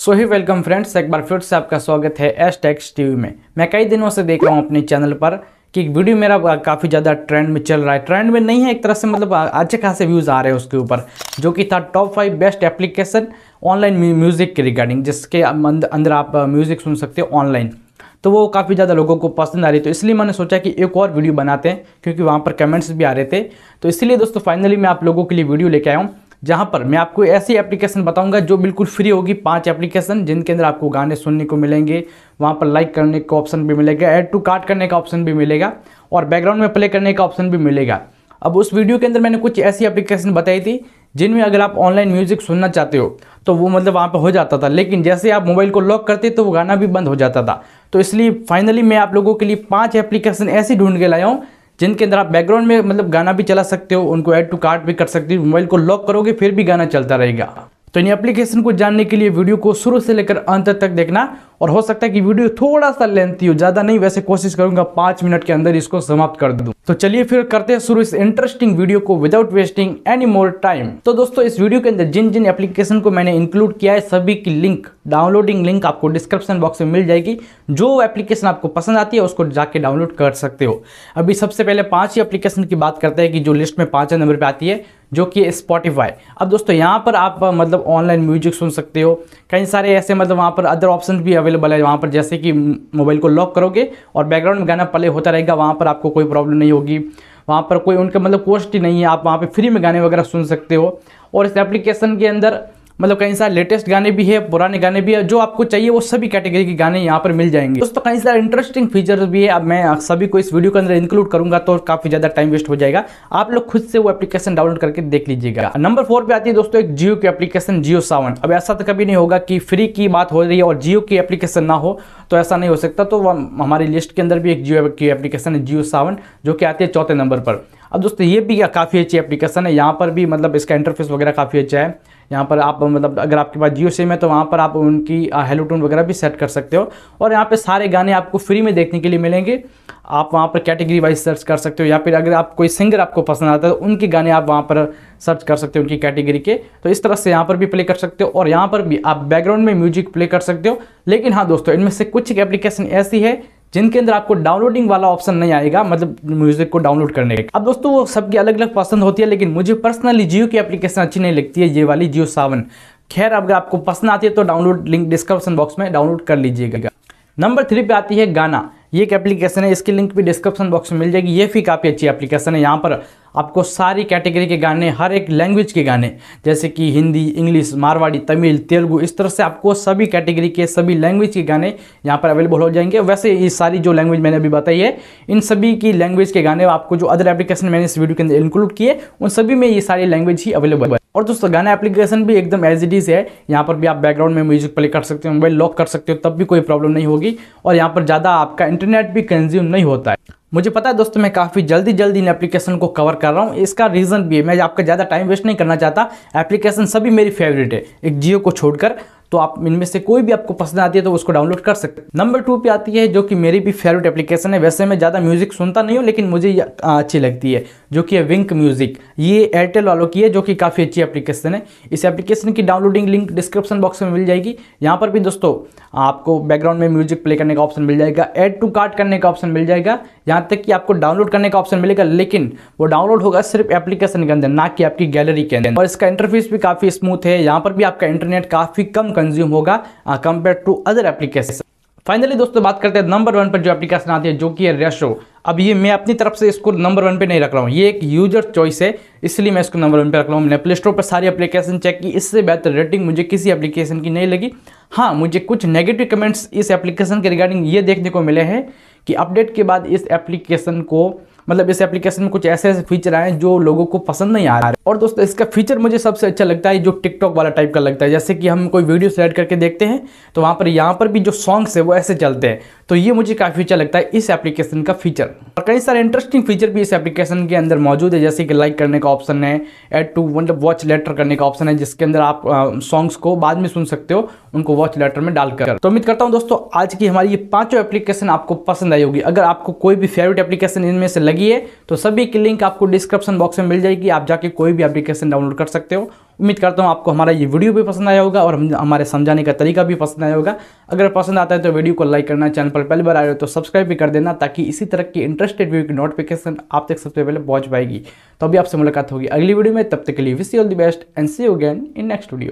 सो ही welcome friends एक बार फिर से आपका स्वागत है एस टेक्स टी में मैं कई दिनों से देख रहा हूँ अपने चैनल पर कि वीडियो मेरा काफ़ी ज़्यादा ट्रेंड में चल रहा है ट्रेंड में नहीं है एक तरह से मतलब अच्छे खासे व्यूज़ आ रहे हैं उसके ऊपर जो कि था top five best application online music के रिगार्डिंग जिसके अं- अंदर आप म्यूज़िक सुन सकते हो ऑनलाइन तो वो काफ़ी ज़्यादा लोगों को पसंद आ रही तो इसलिए मैंने सोचा कि एक और वीडियो बनाते हैं क्योंकि वहाँ पर कमेंट्स भी आ रहे थे तो इसलिए दोस्तों फाइनली मैं आप लोगों के लिए वीडियो लेके आया हूँ जहां पर मैं आपको ऐसी एप्लीकेशन बताऊंगा जो बिल्कुल फ्री होगी पांच एप्लीकेशन जिनके अंदर आपको गाने सुनने को मिलेंगे वहां पर लाइक करने का ऑप्शन भी मिलेगा ऐड टू कार्ट करने का ऑप्शन भी मिलेगा और बैकग्राउंड में प्ले करने का ऑप्शन भी मिलेगा अब उस वीडियो के अंदर मैंने कुछ ऐसी एप्लीकेशन बताई थी जिनमें अगर आप ऑनलाइन म्यूज़िक सुनना चाहते हो तो वो मतलब वहाँ पे हो जाता था लेकिन जैसे आप मोबाइल को लॉक करते तो वो गाना भी बंद हो जाता था तो इसलिए फाइनली मैं आप लोगों के लिए पांच एप्लीकेशन ऐसी ढूंढ के लाया हूँ जिनके अंदर आप बैकग्राउंड में मतलब गाना भी चला सकते हो उनको ऐड टू कार्ट भी कर सकते हो मोबाइल को लॉक करोगे फिर भी गाना चलता रहेगा तो इन एप्लीकेशन को जानने के लिए वीडियो को शुरू से लेकर अंत तक देखना और हो सकता है कि वीडियो थोड़ा सा लेंथी हो ज़्यादा नहीं वैसे कोशिश करूंगा पांच मिनट के अंदर इसको समाप्त कर दू तो चलिए फिर करते हैं शुरू इस इंटरेस्टिंग वीडियो को without wasting any more time तो दोस्तों इस वीडियो के अंदर जिन जिन एप्लीकेशन को मैंने इंक्लूड किया है सभी की लिंक डाउनलोडिंग लिंक आपको डिस्क्रिप्शन बॉक्स में मिल जाएगी जो एप्लीकेशन आपको पसंद आती है उसको जाके डाउनलोड कर सकते हो अभी सबसे पहले पांच ही एप्लीकेशन की बात करते हैं कि जो लिस्ट में पांच नंबर पर आती है जो कि स्पॉटिफाई अब दोस्तों यहाँ पर आप मतलब ऑनलाइन म्यूजिक सुन सकते हो कई सारे ऐसे मतलब वहाँ पर अदर ऑप्शन भी अवेलेबल अवेलेबल है वहाँ पर जैसे कि मोबाइल को लॉक करोगे और बैकग्राउंड में गाना प्ले होता रहेगा वहाँ पर आपको कोई प्रॉब्लम नहीं होगी वहाँ पर कोई उनका मतलब कोस्ट ही नहीं है आप वहाँ पर फ्री में गाने वगैरह सुन सकते हो और इस एप्लीकेशन के अंदर मतलब कहीं सारे लेटेस्ट गाने भी है पुराने गाने भी है जो आपको चाहिए वो सभी कैटेगरी के गाने यहाँ पर मिल जाएंगे दोस्तों कई सारे इंटरेस्टिंग फीचर्स भी है अब मैं सभी को इस वीडियो के अंदर इंक्लूड करूंगा तो काफी ज्यादा टाइम वेस्ट हो जाएगा आप लोग खुद से वो एप्लीकेशन डाउनलोड करके देख लीजिएगा नंबर फोर पे आती है दोस्तों एक जियो की एप्लीकेशन जियो सावन अब ऐसा तो कभी नहीं होगा कि फ्री की बात हो रही है और जियो की एप्लीकेशन ना हो तो ऐसा नहीं हो सकता तो हमारी लिस्ट के अंदर भी एक जियो की एप्लीकेशन है जियो सावन जो कि आती है चौथे नंबर पर अब दोस्तों ये भी काफ़ी अच्छी एप्लीकेशन है यहाँ पर भी मतलब इसका इंटरफेस वगैरह काफ़ी अच्छा है यहाँ पर आप मतलब अगर आपके पास जियो सिम है तो वहाँ पर आप उनकी हेलो टून वगैरह भी सेट कर सकते हो और यहाँ पर सारे गाने आपको फ्री में देखने के लिए मिलेंगे आप वहाँ पर कैटेगरी वाइज सर्च कर सकते हो या फिर अगर आप कोई सिंगर आपको पसंद आता है तो उनके गाने आप वहाँ पर सर्च कर सकते हो उनकी कैटेगरी के तो इस तरह से यहाँ पर भी प्ले कर सकते हो और यहाँ पर भी आप बैकग्राउंड में म्यूजिक प्ले कर सकते हो लेकिन हाँ दोस्तों इनमें से कुछ एक एप्लीकेशन ऐसी है जिनके अंदर आपको डाउनलोडिंग वाला ऑप्शन नहीं आएगा मतलब म्यूजिक को डाउनलोड करने का अब दोस्तों वो सबकी अलग अलग पसंद होती है लेकिन मुझे पर्सनली जियो की एप्लीकेशन अच्छी नहीं लगती है ये वाली जियो सावन खैर अगर आपको पसंद आती है तो डाउनलोड लिंक डिस्क्रिप्शन बॉक्स में डाउनलोड कर लीजिएगा नंबर थ्री पे आती है गाना ये एक एप्लीकेशन है इसकी लिंक भी डिस्क्रिप्शन बॉक्स में मिल जाएगी ये भी काफ़ी अच्छी एप्लीकेशन है यहाँ पर आपको सारी कैटेगरी के गाने हर एक लैंग्वेज के गाने जैसे कि हिंदी इंग्लिश मारवाड़ी तमिल तेलुगु इस तरह से आपको सभी कैटेगरी के सभी लैंग्वेज के गाने यहाँ पर अवेलेबल हो जाएंगे वैसे ये सारी जो लैंग्वेज मैंने अभी बताई है इन सभी की लैंग्वेज के गाने आपको जो अदर एप्लीकेशन मैंने इस वीडियो के अंदर इंक्लूड किए उन सभी में ये सारी लैंग्वेज ही अवेलेबल है और दोस्तों गाना एप्लीकेशन भी एकदम एज इट इज़ है यहाँ पर भी आप बैकग्राउंड में म्यूजिक प्ले कर सकते हो मोबाइल लॉक कर सकते हो तब भी कोई प्रॉब्लम नहीं होगी और यहाँ पर ज़्यादा आपका इंटरनेट भी कंज्यूम नहीं होता है मुझे पता है दोस्तों मैं काफ़ी जल्दी जल्दी इन एप्लीकेशन को कवर कर रहा हूँ इसका रीज़न भी है मैं आपका ज़्यादा टाइम वेस्ट नहीं करना चाहता एप्लीकेशन सभी मेरी फेवरेट है एक जियो को छोड़कर तो आप इनमें से कोई भी आपको पसंद आती है तो उसको डाउनलोड कर सकते हैं नंबर टू पे आती है जो कि मेरी भी फेवरेट एप्लीकेशन है वैसे मैं ज़्यादा म्यूज़िक सुनता नहीं हूँ लेकिन मुझे अच्छी लगती है जो कि है विंक म्यूज़िक ये एयरटेल वालों की है जो कि काफ़ी अच्छी एप्लीकेशन है इस एप्लीकेशन की डाउनलोडिंग लिंक डिस्क्रिप्शन बॉक्स में मिल जाएगी यहाँ पर भी दोस्तों आपको बैकग्राउंड में म्यूजिक प्ले करने का ऑप्शन मिल जाएगा एड टू कार्ट करने का ऑप्शन मिल जाएगा यहाँ तक कि आपको डाउनलोड करने का ऑप्शन मिलेगा लेकिन वो डाउनलोड होगा सिर्फ एप्लीकेशन के अंदर ना कि आपकी गैलरी के अंदर और इसका इंटरफेस भी काफ़ी स्मूथ है यहाँ पर भी आपका इंटरनेट काफ़ी कम कंज्यूम होगा compare to other application finally दोस्तों बात करते हैं नंबर वन पर जो एप्लीकेशन आती है जो कि है रेशो अब ये मैं अपनी तरफ से इसको नंबर वन पे नहीं रख रहा हूँ ये एक यूजर चॉइस है इसलिए मैं इसको नंबर वन पे रख रहा हूँ मैंने प्ले स्टोर पर सारी एप्लीकेशन चेक की इससे बेहतर रेटिंग मुझे किसी एप्लीकेशन की नहीं लगी हाँ मुझे कुछ नेगेटिव कमेंट्स इस एप्लीकेशन के रिगार्डिंग ये देखने को मिले हैं कि अपडेट के बाद इस एप्लीकेशन को मतलब इस एप्लीकेशन में कुछ ऐसे ऐसे फीचर आए जो लोगों को पसंद नहीं आ रहा है और दोस्तों इसका फीचर मुझे सबसे अच्छा लगता है जो टिकटॉक वाला टाइप का लगता है जैसे कि हम कोई वीडियो सेलेक्ट करके देखते हैं तो वहाँ पर यहाँ पर भी जो सॉन्ग्स है वो ऐसे चलते हैं तो ये मुझे काफ़ी अच्छा लगता है इस एप्लीकेशन का फीचर और कई सारे इंटरेस्टिंग फीचर भी इस एप्लीकेशन के अंदर मौजूद है जैसे कि लाइक करने का ऑप्शन है एड टू मतलब वॉच लेटर करने का ऑप्शन है जिसके अंदर आप सॉन्ग्स को बाद में सुन सकते हो उनको वॉच लेटर में डालकर तो उम्मीद करता हूँ दोस्तों आज की हमारी ये पांचों एप्लीकेशन आपको पसंद आई होगी अगर आपको कोई भी फेवरेट एप्लीकेशन इनमें से लगी लगी है तो सभी की लिंक आपको डिस्क्रिप्शन बॉक्स में मिल जाएगी आप जाके कोई भी एप्लीकेशन डाउनलोड कर सकते हो उम्मीद करता हूँ आपको हमारा ये वीडियो भी पसंद आया होगा और हमारे समझाने का तरीका भी पसंद आया होगा अगर पसंद आता है तो वीडियो को लाइक करना चैनल पर पहली बार आए हो तो सब्सक्राइब भी कर देना ताकि इसी तरह की इंटरेस्टेड वीडियो की नोटिफिकेशन आप तक सबसे पहले पहुंच पाएगी तो अभी आपसे मुलाकात होगी अगली वीडियो में तब तक के लिए wish you all the best and see you again in next video